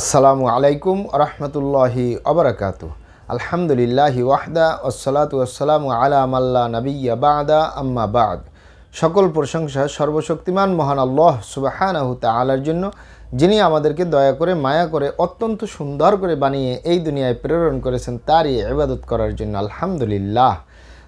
আসসালামু আলাইকুম রহমতুল্লাহি অবরাকাত আলহামদুলিল্লাহি ওয়াহদা ওসলাতু আসসালামু আল্লাহ নবিয়া বাদা আম্মা বাদ সকল প্রশংসা সর্বশক্তিমান মহান আল্লাহ সুবাহানাহু তালার জন্য যিনি আমাদেরকে দয়া করে মায়া করে অত্যন্ত সুন্দর করে বানিয়ে এই দুনিয়ায় প্রেরণ করেছেন তারই ইবাদত করার জন্য আলহামদুলিল্লাহ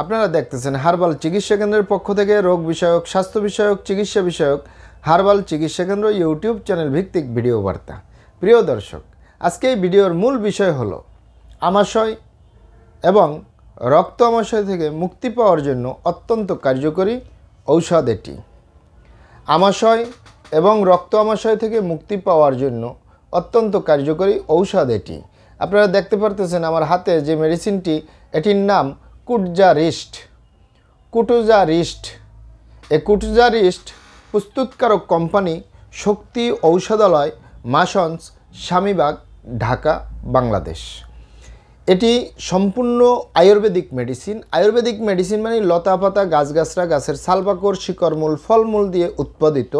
আপনারা দেখতেছেন হারবাল চিকিৎসা কেন্দ্রের পক্ষ থেকে রোগ বিষয়ক স্বাস্থ্য বিষয়ক চিকিৎসা বিষয়ক হারবাল চিকিৎসা কেন্দ্র ইউটিউব চ্যানেল ভিত্তিক ভিডিও বার্তা প্রিয় দর্শক আজকে এই ভিডিওর মূল বিষয় হলো আমাশয় এবং রক্ত আমাশয় থেকে মুক্তি পাওয়ার জন্য অত্যন্ত কার্যকরী ঔষধ এটি আমাশয় এবং রক্ত আমাশয় থেকে মুক্তি পাওয়ার জন্য অত্যন্ত কার্যকরী ঔষধ এটি আপনারা দেখতে পারতেছেন আমার হাতে যে মেডিসিনটি এটির নাম কুটজারিস্ট কুটুজারিস্ট এ কুটজারিস্ট প্রস্তুতকারক কোম্পানি শক্তি ঔষধালয় মাসন্স স্বামীবাগ ঢাকা বাংলাদেশ এটি সম্পূর্ণ আয়ুর্বেদিক মেডিসিন আয়ুর্বেদিক মেডিসিন মানে লতা পাতা গাছগাছরা গাছের সালপাকড় শিকড়মূল ফলমূল দিয়ে উৎপাদিত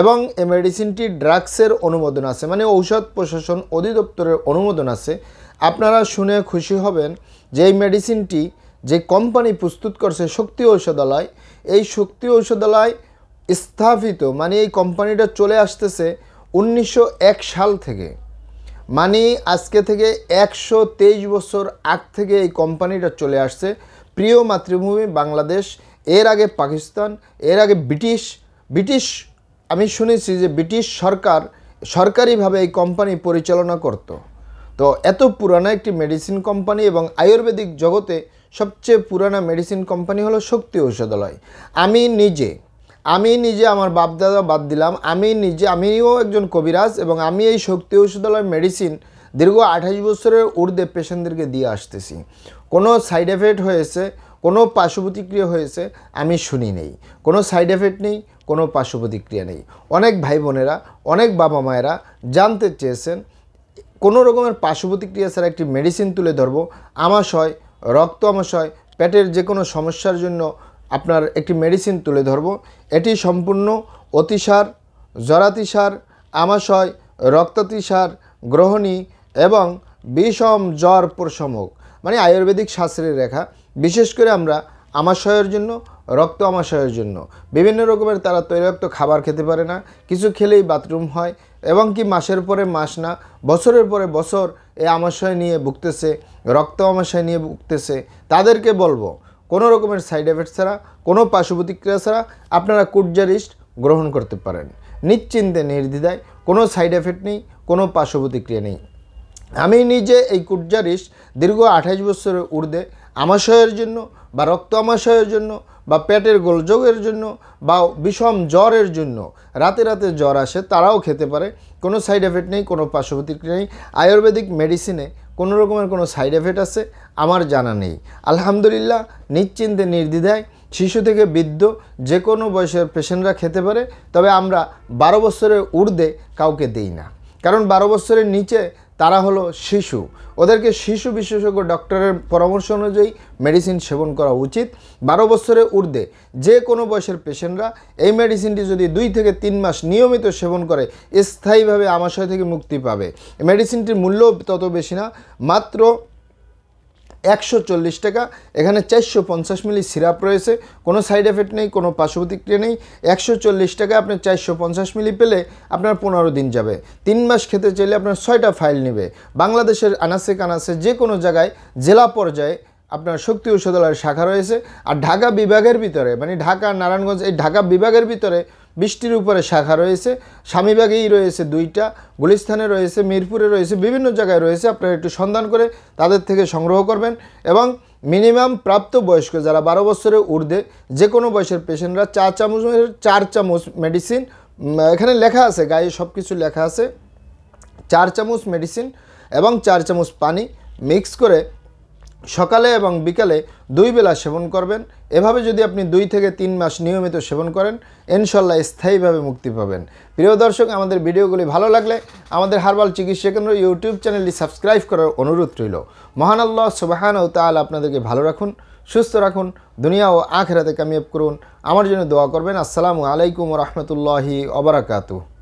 এবং এ মেডিসিনটি ড্রাগসের অনুমোদন আছে মানে ঔষধ প্রশাসন অধিদপ্তরের অনুমোদন আছে আপনারা শুনে খুশি হবেন যে এই মেডিসিনটি যে কোম্পানি প্রস্তুত করছে শক্তি ঔষধালয় এই শক্তি ঔষধালয় স্থাপিত মানে এই কোম্পানিটা চলে আসতেছে উনিশশো সাল থেকে মানে আজকে থেকে একশো বছর আগ থেকে এই কোম্পানিটা চলে আসছে প্রিয় মাতৃভূমি বাংলাদেশ এর আগে পাকিস্তান এর আগে ব্রিটিশ ব্রিটিশ আমি শুনেছি যে ব্রিটিশ সরকার সরকারিভাবে এই কোম্পানি পরিচালনা করত তো এত পুরানো একটি মেডিসিন কোম্পানি এবং আয়ুর্বেদিক জগতে সবচেয়ে পুরানা মেডিসিন কোম্পানি হলো শক্তি ঔষধালয় আমি নিজে আমি নিজে আমার বাপদাদা বাদ দিলাম আমি নিজে আমিও একজন কবিরাজ এবং আমি এই শক্তি ঔষধালয় মেডিসিন দীর্ঘ আঠাশ বছরের ঊর্ধ্বে পেশেন্টদেরকে দিয়ে আসতেছি কোনো সাইড এফেক্ট হয়েছে কোনো পার্শ্ব প্রতিক্রিয়া হয়েছে আমি শুনি নেই কোনো সাইড এফেক্ট নেই কোনো পার্শ্ব প্রতিক্রিয়া নেই অনেক ভাই বোনেরা অনেক বাবা মায়েরা জানতে চেয়েছেন কোনো রকমের পার্শ্ব প্রতিক্রিয়া ছাড়া একটি মেডিসিন তুলে ধরবো আমাশয় রক্ত আমাশয় পেটের যে কোনো সমস্যার জন্য আপনার একটি মেডিসিন তুলে ধরব এটি সম্পূর্ণ অতিসার জরাতিসার আমাশয় রক্তাতিসার গ্রহণী এবং বিষম জ্বর প্রশমক মানে আয়ুর্বেদিক শাস্ত্রের রেখা বিশেষ করে আমরা আমাশয়ের জন্য রক্ত আমাশয়ের জন্য বিভিন্ন রকমের তারা তৈরাক্ত খাবার খেতে পারে না কিছু খেলেই বাথরুম হয় এবং কি মাসের পরে মাস না বছরের পরে বছর এ আমাশয় নিয়ে ভুগতেছে রক্ত আমাশয় নিয়ে ভুগতেছে তাদেরকে বলবো কোনো রকমের সাইড এফেক্ট ছাড়া কোনো পার্শ্ব প্রতিক্রিয়া ছাড়া আপনারা কুটজারিস্ট গ্রহণ করতে পারেন নিশ্চিন্তে নির্দ্বিধায় কোনো সাইড এফেক্ট নেই কোনো পার্শ্ব প্রতিক্রিয়া নেই আমি নিজে এই কুটজারিস্ট দীর্ঘ আঠাশ বছরের ঊর্ধ্বে আমাশয়ের জন্য বা রক্ত আমাশয়ের জন্য বা পেটের গোলযোগের জন্য বা বিষম জ্বরের জন্য রাতে রাতে জ্বর আসে তারাও খেতে পারে কোনো সাইড এফেক্ট নেই কোনো পার্শ্বপ্রতিক্রিয়া নেই আয়ুর্বেদিক মেডিসিনে কোনো রকমের কোনো সাইড এফেক্ট আছে আমার জানা নেই আলহামদুলিল্লাহ নিশ্চিন্তে নির্দ্বিধায় শিশু থেকে বৃদ্ধ যে কোনো বয়সের পেশেন্টরা খেতে পারে তবে আমরা বারো বছরের ঊর্ধ্বে কাউকে দিই না কারণ বারো বছরের নিচে তারা হলো শিশু ওদেরকে শিশু বিশেষজ্ঞ ডক্টরের পরামর্শ অনুযায়ী মেডিসিন সেবন করা উচিত বারো বছরে ঊর্ধ্বে যে কোনো বয়সের পেশেন্টরা এই মেডিসিনটি যদি দুই থেকে তিন মাস নিয়মিত সেবন করে স্থায়ীভাবে আমাশয় থেকে মুক্তি পাবে মেডিসিনটির মূল্য তত বেশি না মাত্র একশো চল্লিশ টাকা এখানে চারশো পঞ্চাশ মিলি সিরাপ রয়েছে কোনো সাইড এফেক্ট নেই কোনো পার্শ্বপ্রতিক্রিয়া নেই একশো চল্লিশ টাকা আপনি চারশো পঞ্চাশ মিলি পেলে আপনার পনেরো দিন যাবে তিন মাস খেতে চাইলে আপনার ছয়টা ফাইল নেবে বাংলাদেশের আনাসে কানাসে যে কোনো জায়গায় জেলা পর্যায়ে আপনার শক্তি ঔষধালয়ের শাখা রয়েছে আর ঢাকা বিভাগের ভিতরে মানে ঢাকা নারায়ণগঞ্জ এই ঢাকা বিভাগের ভিতরে বৃষ্টির উপরে শাখা রয়েছে স্বামীবাগেই রয়েছে দুইটা গুলিস্থানে রয়েছে মিরপুরে রয়েছে বিভিন্ন জায়গায় রয়েছে আপনারা একটু সন্ধান করে তাদের থেকে সংগ্রহ করবেন এবং মিনিমাম প্রাপ্ত বয়স্ক যারা বারো বছরে ঊর্ধ্বে যে কোনো বয়সের পেশেন্টরা চার চামচের চার চামচ মেডিসিন এখানে লেখা আছে গায়ে সব কিছু লেখা আছে চার চামচ মেডিসিন এবং চার চামচ পানি মিক্স করে সকালে এবং বিকালে দুই বেলা সেবন করবেন এভাবে যদি আপনি দুই থেকে তিন মাস নিয়মিত সেবন করেন ইনশাল্লাহ স্থায়ীভাবে মুক্তি পাবেন প্রিয় দর্শক আমাদের ভিডিওগুলি ভালো লাগলে আমাদের হারবাল চিকিৎসা কেন্দ্র ইউটিউব চ্যানেলটি সাবস্ক্রাইব করার অনুরোধ রইল মহান আল্লাহ সুবাহান ও তাল আপনাদেরকে ভালো রাখুন সুস্থ রাখুন দুনিয়া ও আখেরাতে কামিয়াব করুন আমার জন্য দোয়া করবেন আসসালামু আলাইকুম রহমতুল্লাহি অবরাকাতু